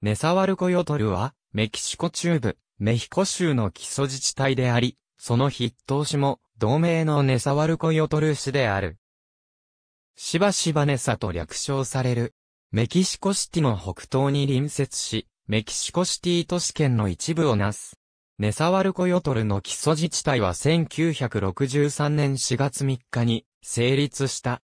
ネサワルコヨトルは、メキシコ中部、メヒコ州の基礎自治体であり、その筆頭市も、同盟のネサワルコヨトル市である。しばしばネサと略称される。メキシコシティの北東に隣接し、メキシコシティ都市圏の一部をなす。ネサワルコヨトルの基礎自治体は1963年4月3日に成立した。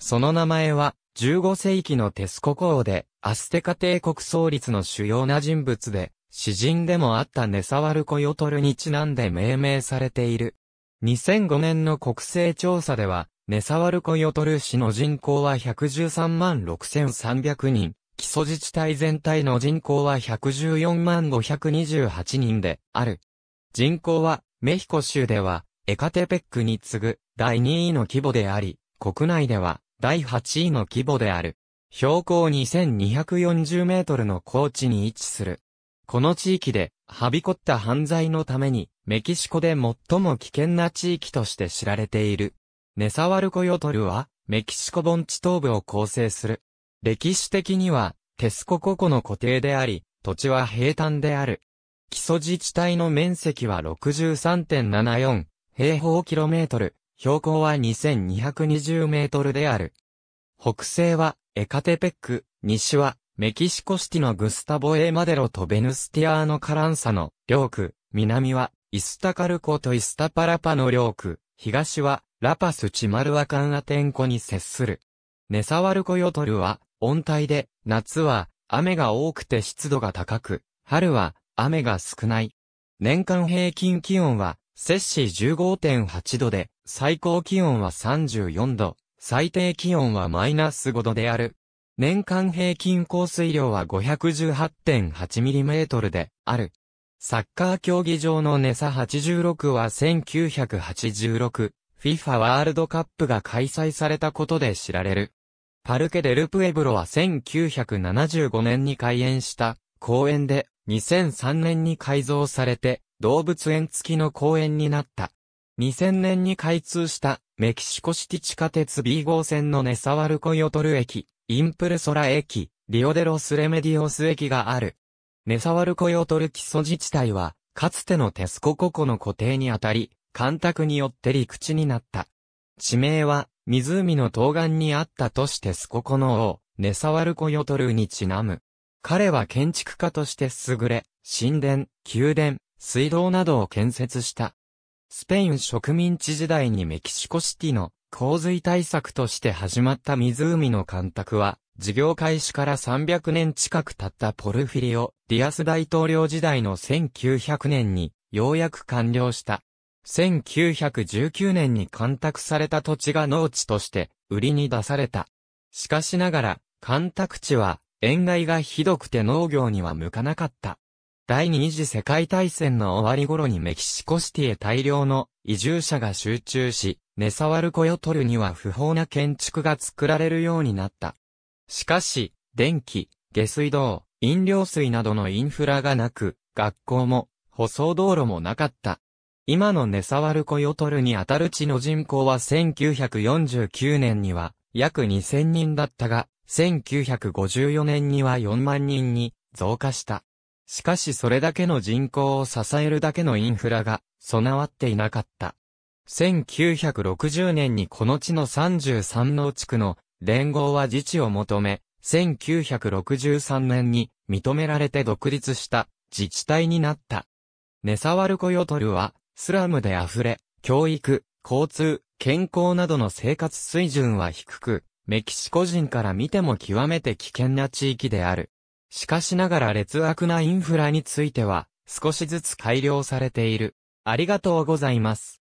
その名前は15世紀のテスコ公で、アステカ帝国創立の主要な人物で、詩人でもあったネサワルコヨトルにちなんで命名されている。2005年の国勢調査では、ネサワルコヨトル市の人口は113万6300人、基礎自治体全体の人口は114万528人である。人口は、メヒコ州では、エカテペックに次ぐ第2位の規模であり、国内では、第8位の規模である。標高2240メートルの高地に位置する。この地域で、はびこった犯罪のために、メキシコで最も危険な地域として知られている。ネサワルコヨトルは、メキシコ盆地東部を構成する。歴史的には、テスコココの固定であり、土地は平坦である。基礎自治体の面積は63.74平方キロメートル、標高は2220メートルである。北西はエカテペック、西はメキシコシティのグスタボ・エーマデロとベヌスティアーノ・カランサの領区、南はイスタカルコとイスタパラパの領区、東はラパス・チマルアカン・アテンコに接する。ネサワルコヨトルは温帯で、夏は雨が多くて湿度が高く、春は雨が少ない。年間平均気温は摂氏15.8度で、最高気温は34度、最低気温はマイナス5度である。年間平均降水量は 518.8mm である。サッカー競技場のネサ86は1986、FIFA ワールドカップが開催されたことで知られる。パルケ・デル・プエブロは1975年に開園した公園で2003年に改造されて動物園付きの公園になった。2000年に開通したメキシコシティ地下鉄 B 号線のネサワルコヨトル駅、インプルソラ駅、リオデロスレメディオス駅がある。ネサワルコヨトル基礎自治体は、かつてのテスコココの固定にあたり、干拓によって陸地になった。地名は、湖の東岸にあった都市テスココの王、ネサワルコヨトルにちなむ。彼は建築家として優れ、神殿、宮殿、水道などを建設した。スペイン植民地時代にメキシコシティの洪水対策として始まった湖の干拓は、事業開始から300年近く経ったポルフィリオ・ディアス大統領時代の1900年に、ようやく完了した。1919年に干拓された土地が農地として売りに出された。しかしながら、干拓地は、塩害がひどくて農業には向かなかった。第二次世界大戦の終わり頃にメキシコシティへ大量の移住者が集中し、ネサワルコヨトルには不法な建築が作られるようになった。しかし、電気、下水道、飲料水などのインフラがなく、学校も、舗装道路もなかった。今のネサワルコヨトルにあたる地の人口は1949年には約2000人だったが、1954年には4万人に増加した。しかしそれだけの人口を支えるだけのインフラが備わっていなかった。1960年にこの地の33農地区の連合は自治を求め、1963年に認められて独立した自治体になった。ネサワルコヨトルはスラムで溢れ、教育、交通、健康などの生活水準は低く、メキシコ人から見ても極めて危険な地域である。しかしながら劣悪なインフラについては、少しずつ改良されている。ありがとうございます。